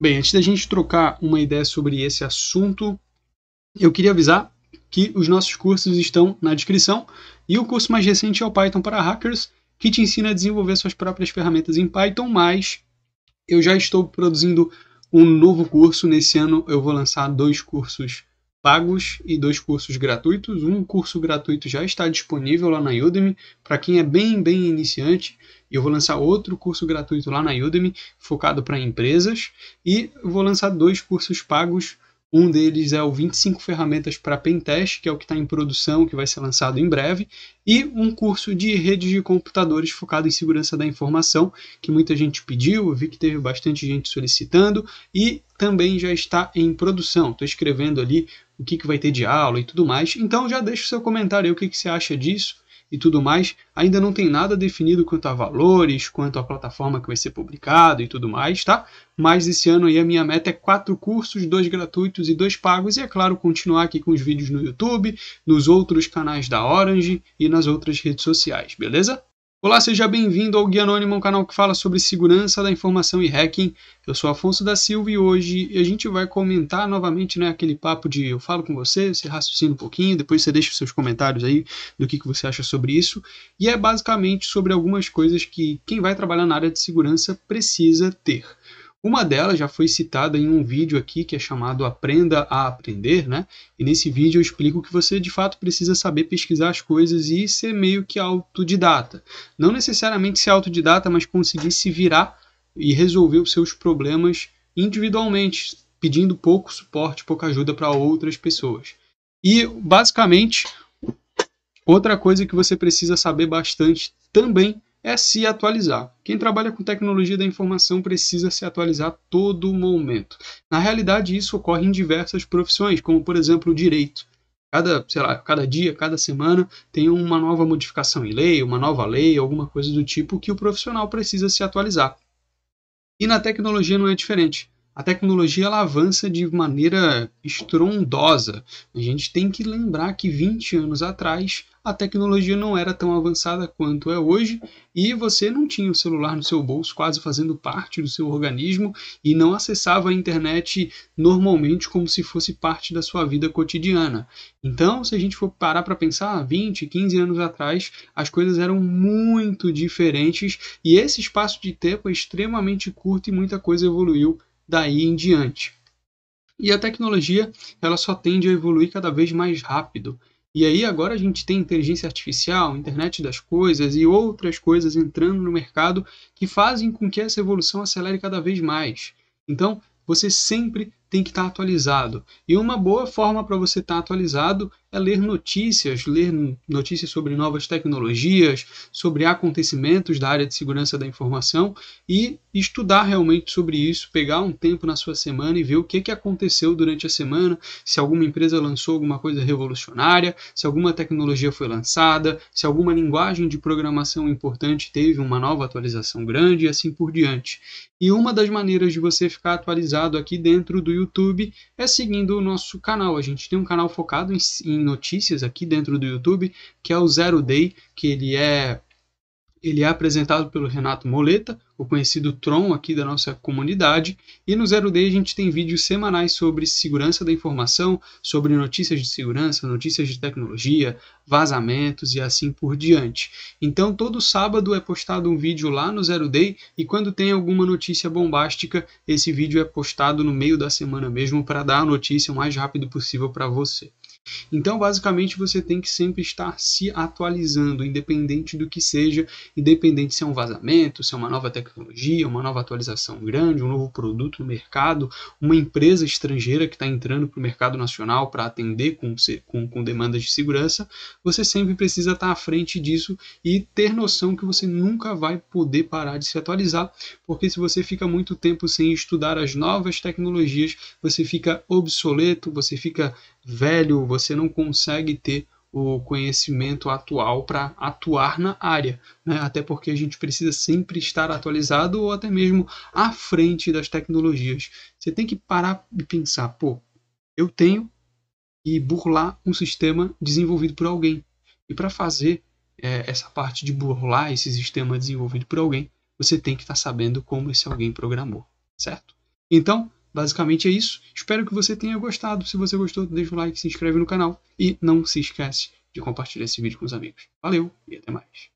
Bem, antes da gente trocar uma ideia sobre esse assunto, eu queria avisar que os nossos cursos estão na descrição e o curso mais recente é o Python para Hackers, que te ensina a desenvolver suas próprias ferramentas em Python, mas eu já estou produzindo um novo curso. Nesse ano eu vou lançar dois cursos pagos e dois cursos gratuitos. Um curso gratuito já está disponível lá na Udemy para quem é bem, bem iniciante eu vou lançar outro curso gratuito lá na Udemy, focado para empresas, e vou lançar dois cursos pagos. Um deles é o 25 ferramentas para pentest, que é o que está em produção, que vai ser lançado em breve, e um curso de redes de computadores focado em segurança da informação, que muita gente pediu, eu vi que teve bastante gente solicitando e também já está em produção. Estou escrevendo ali o que, que vai ter de aula e tudo mais. Então já deixa o seu comentário aí, o que, que você acha disso e tudo mais, ainda não tem nada definido quanto a valores, quanto à plataforma que vai ser publicado e tudo mais, tá? Mas esse ano aí a minha meta é quatro cursos, dois gratuitos e dois pagos, e é claro, continuar aqui com os vídeos no YouTube, nos outros canais da Orange e nas outras redes sociais, beleza? Olá, seja bem-vindo ao Guia Anônimo, um canal que fala sobre segurança da informação e hacking. Eu sou Afonso da Silva e hoje a gente vai comentar novamente né, aquele papo de eu falo com você, você raciocina um pouquinho, depois você deixa os seus comentários aí do que, que você acha sobre isso. E é basicamente sobre algumas coisas que quem vai trabalhar na área de segurança precisa ter. Uma delas já foi citada em um vídeo aqui que é chamado Aprenda a Aprender, né? E nesse vídeo eu explico que você de fato precisa saber pesquisar as coisas e ser meio que autodidata. Não necessariamente ser autodidata, mas conseguir se virar e resolver os seus problemas individualmente, pedindo pouco suporte, pouca ajuda para outras pessoas. E basicamente, outra coisa que você precisa saber bastante também é se atualizar. Quem trabalha com tecnologia da informação precisa se atualizar todo momento. Na realidade, isso ocorre em diversas profissões, como por exemplo o direito. Cada, sei lá, cada dia, cada semana tem uma nova modificação em lei, uma nova lei, alguma coisa do tipo que o profissional precisa se atualizar. E na tecnologia não é diferente a tecnologia ela avança de maneira estrondosa. A gente tem que lembrar que 20 anos atrás a tecnologia não era tão avançada quanto é hoje e você não tinha o celular no seu bolso quase fazendo parte do seu organismo e não acessava a internet normalmente como se fosse parte da sua vida cotidiana. Então, se a gente for parar para pensar, 20, 15 anos atrás as coisas eram muito diferentes e esse espaço de tempo é extremamente curto e muita coisa evoluiu daí em diante. E a tecnologia ela só tende a evoluir cada vez mais rápido. E aí agora a gente tem inteligência artificial, internet das coisas e outras coisas entrando no mercado que fazem com que essa evolução acelere cada vez mais. Então, você sempre tem que estar tá atualizado. E uma boa forma para você estar tá atualizado é ler notícias, ler notícias sobre novas tecnologias, sobre acontecimentos da área de segurança da informação e estudar realmente sobre isso, pegar um tempo na sua semana e ver o que, que aconteceu durante a semana, se alguma empresa lançou alguma coisa revolucionária, se alguma tecnologia foi lançada, se alguma linguagem de programação importante teve uma nova atualização grande e assim por diante. E uma das maneiras de você ficar atualizado aqui dentro do YouTube é seguindo o nosso canal. A gente tem um canal focado em, em notícias aqui dentro do YouTube, que é o Zero Day, que ele é ele é apresentado pelo Renato Moleta, o conhecido Tron aqui da nossa comunidade, e no Zero Day a gente tem vídeos semanais sobre segurança da informação, sobre notícias de segurança, notícias de tecnologia, vazamentos e assim por diante. Então todo sábado é postado um vídeo lá no Zero Day e quando tem alguma notícia bombástica, esse vídeo é postado no meio da semana mesmo para dar a notícia o mais rápido possível para você. Então, basicamente, você tem que sempre estar se atualizando, independente do que seja, independente se é um vazamento, se é uma nova tecnologia, uma nova atualização grande, um novo produto no mercado, uma empresa estrangeira que está entrando para o mercado nacional para atender com, com, com, demandas de segurança, você sempre precisa estar à frente disso e ter noção que você nunca vai poder parar de se atualizar, porque se você fica muito tempo sem estudar as novas tecnologias, você fica obsoleto, você fica velho, você não consegue ter o conhecimento atual para atuar na área, né? até porque a gente precisa sempre estar atualizado ou até mesmo à frente das tecnologias. Você tem que parar e pensar, pô, eu tenho e burlar um sistema desenvolvido por alguém. E para fazer é, essa parte de burlar esse sistema desenvolvido por alguém, você tem que estar tá sabendo como esse alguém programou, certo? Então, Basicamente é isso. Espero que você tenha gostado. Se você gostou, deixa o like, se inscreve no canal e não se esquece de compartilhar esse vídeo com os amigos. Valeu e até mais.